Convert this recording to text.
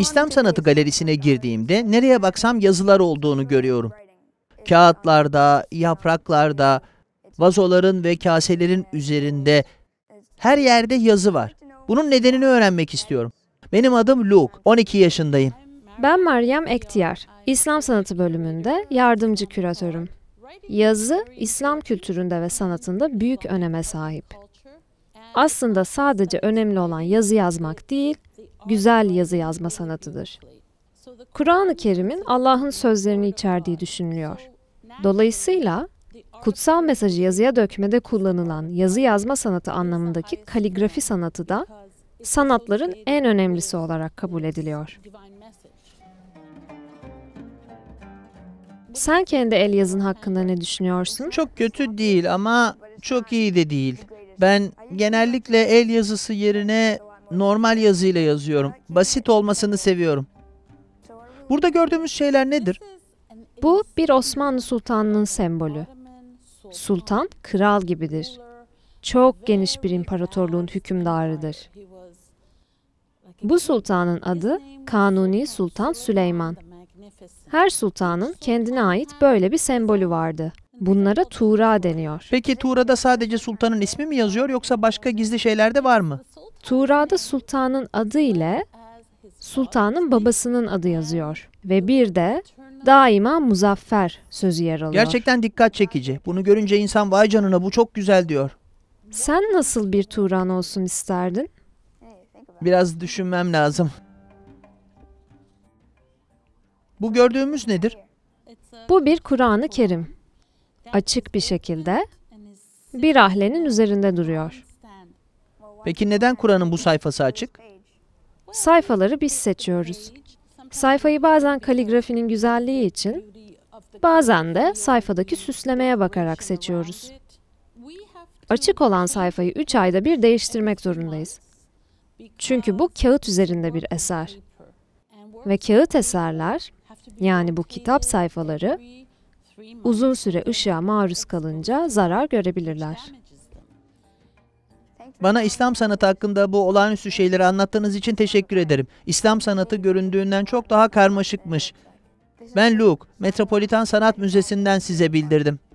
İslam Sanatı Galerisi'ne girdiğimde nereye baksam yazılar olduğunu görüyorum. Kağıtlarda, yapraklarda, vazoların ve kaselerin üzerinde her yerde yazı var. Bunun nedenini öğrenmek istiyorum. Benim adım Luke, 12 yaşındayım. Ben Meryem Ektiyar, İslam Sanatı bölümünde yardımcı küratörüm. Yazı, İslam kültüründe ve sanatında büyük öneme sahip. Aslında sadece önemli olan yazı yazmak değil, güzel yazı yazma sanatıdır. Kur'an-ı Kerim'in Allah'ın sözlerini içerdiği düşünülüyor. Dolayısıyla kutsal mesajı yazıya dökmede kullanılan yazı yazma sanatı anlamındaki kaligrafi sanatı da sanatların en önemlisi olarak kabul ediliyor. Sen kendi el yazın hakkında ne düşünüyorsun? Çok kötü değil ama çok iyi de değil. Ben genellikle el yazısı yerine normal yazıyla yazıyorum. Basit olmasını seviyorum. Burada gördüğümüz şeyler nedir? Bu bir Osmanlı sultanının sembolü. Sultan kral gibidir. Çok geniş bir imparatorluğun hükümdarıdır. Bu sultanın adı Kanuni Sultan Süleyman. Her sultanın kendine ait böyle bir sembolü vardı. Bunlara Tuğra deniyor. Peki Tuğra'da sadece sultanın ismi mi yazıyor yoksa başka gizli şeyler de var mı? Tuğra'da sultanın adı ile sultanın babasının adı yazıyor. Ve bir de daima muzaffer sözü yer alıyor. Gerçekten dikkat çekici. Bunu görünce insan vay canına bu çok güzel diyor. Sen nasıl bir Turan olsun isterdin? Biraz düşünmem lazım. Bu gördüğümüz nedir? Bu bir Kur'an-ı Kerim açık bir şekilde bir ahlenin üzerinde duruyor. Peki neden Kur'an'ın bu sayfası açık? Sayfaları biz seçiyoruz. Sayfayı bazen kaligrafinin güzelliği için, bazen de sayfadaki süslemeye bakarak seçiyoruz. Açık olan sayfayı 3 ayda bir değiştirmek zorundayız. Çünkü bu kağıt üzerinde bir eser. Ve kağıt eserler, yani bu kitap sayfaları uzun süre ışığa maruz kalınca zarar görebilirler. Bana İslam sanatı hakkında bu olağanüstü şeyleri anlattığınız için teşekkür ederim. İslam sanatı göründüğünden çok daha karmaşıkmış. Ben Luke, Metropolitan Sanat Müzesi'nden size bildirdim.